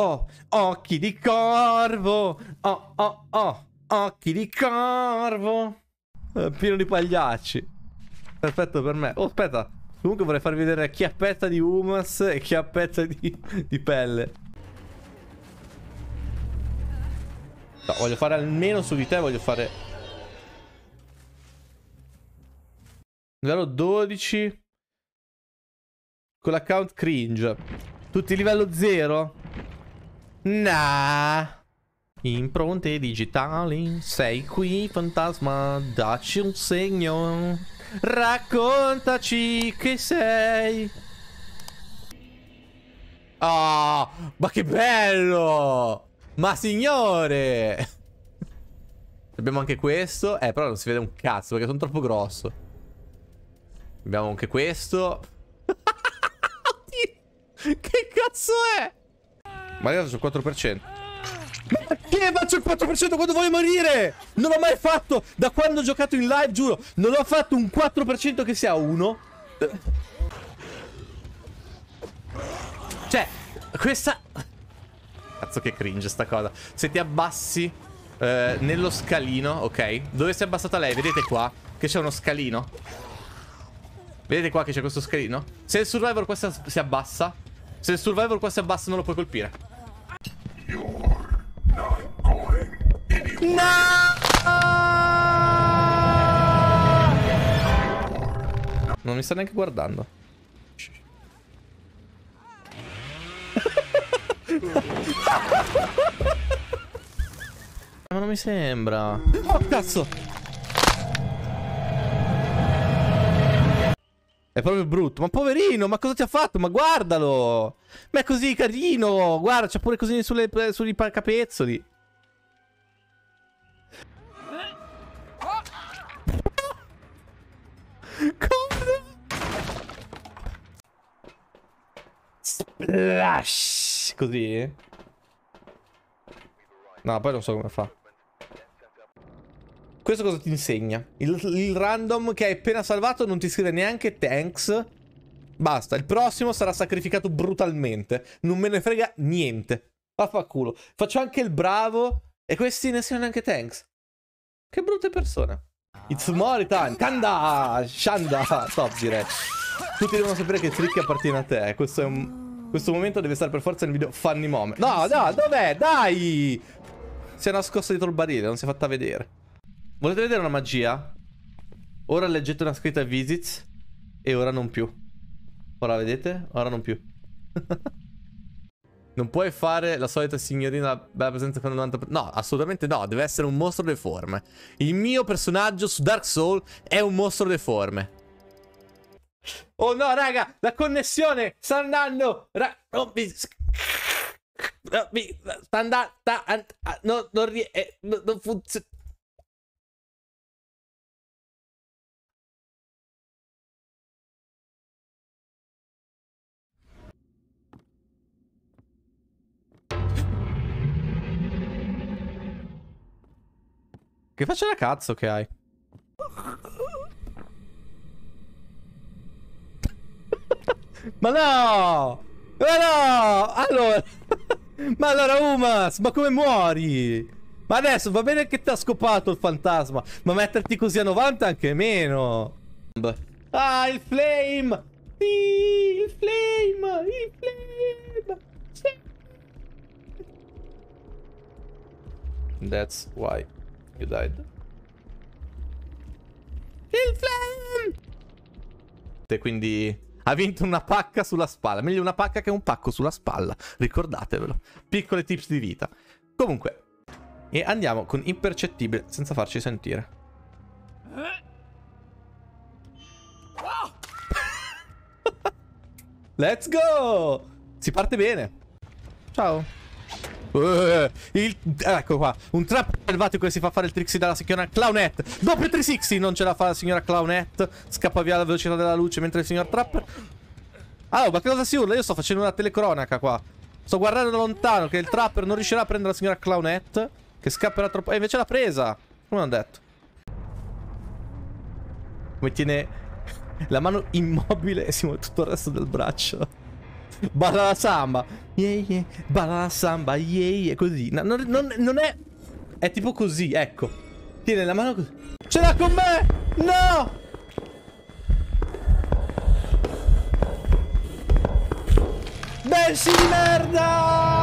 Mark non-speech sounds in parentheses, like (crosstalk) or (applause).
oh, occhi di corvo, oh, oh, oh, occhi di corvo. Eh, pieno di pagliacci. Perfetto per me. Oh, aspetta. Comunque vorrei farvi vedere chi ha pezza di humus e chi ha pezza di, di pelle. No, voglio fare almeno su di te, voglio fare... Livello 12 Con l'account cringe Tutti livello 0 Nah. Impronte digitali, sei qui fantasma, dacci un segno, raccontaci che sei. Ah, oh, ma che bello! Ma signore! Abbiamo anche questo, eh però non si vede un cazzo perché sono troppo grosso. Abbiamo anche questo. (laughs) che cazzo è? Ma arrivato sul 4%. Ma perché faccio il 4% quando voglio morire? Non l'ho mai fatto da quando ho giocato in live, giuro. Non ho fatto un 4% che sia 1. Cioè, questa... Cazzo che cringe sta cosa. Se ti abbassi eh, nello scalino, ok? Dove si è abbassata lei? Vedete qua? Che c'è uno scalino. Vedete qua che c'è questo scalino? Se il survivor qua si abbassa, se il survivor qua si abbassa non lo puoi colpire. No! Non mi sta neanche guardando. Ma non mi sembra. Oh, cazzo! È proprio brutto. Ma poverino, ma cosa ti ha fatto? Ma guardalo! Ma è così carino! Guarda, c'è pure così sulle, sui capezzoli. Come? Splash! Così? No, poi non so come fa. Questo cosa ti insegna? Il, il random che hai appena salvato non ti scrive neanche thanks. Basta, il prossimo sarà sacrificato brutalmente. Non me ne frega niente. Vaffanculo. Faccio anche il bravo e questi ne sono neanche thanks. Che brutte persone. It's more time. Kanda! Shanda! Top direi. Tutti devono sapere che Trick appartiene a te. Questo è un... Questo momento deve stare per forza nel video Funny Moment. No, no, dov'è? Dai! Si è nascosta dietro il barile, non si è fatta vedere. Volete vedere una magia? Ora leggete una scritta Visits e ora non più. Ora vedete? Ora non più. (laughs) Non puoi fare la solita signorina bella presenza con 90%. No, assolutamente no. Deve essere un mostro deforme. Il mio personaggio su Dark Souls è un mostro deforme. Oh no, raga, la connessione sta andando. Ra- oh, mi... Sta andando. Sta... No, non, rie... Eh, non funziona. Che faccia da cazzo che hai? ma no! Ma no! Allora... (laughs) ma allora Umas, ma come muori? Ma adesso va bene che ti ha scopato il fantasma, ma metterti così a 90 anche meno. Ah, il flame! Sì, il flame! Il flame! Sì. That's why. You died. Il flame! E quindi ha vinto una pacca sulla spalla. Meglio una pacca che un pacco sulla spalla. Ricordatevelo. Piccole tips di vita. Comunque. E andiamo con impercettibile senza farci sentire. (laughs) Let's go! Si parte bene. Ciao. Uh, il, ecco qua. Un trap selvatico che si fa fare il Trixie dalla signora Clownette. Doppio 360 non ce la fa la signora Clownette. Scappa via alla velocità della luce mentre il signor Trap. Allora, ah, oh, ma che cosa si urla? Io sto facendo una telecronaca qua. Sto guardando da lontano che il trapper non riuscirà a prendere la signora Clownette. Che scapperà troppo. E eh, invece l'ha presa. Come hanno detto. Come tiene la mano immobile e si muove tutto il resto del braccio. Balla la samba. Yeah, yeah. Balla la samba. Yeah, yeah. Così. No, non, non, non è... È tipo così, ecco. Tiene la mano così. Ce l'ha con me! No! Messi di merda!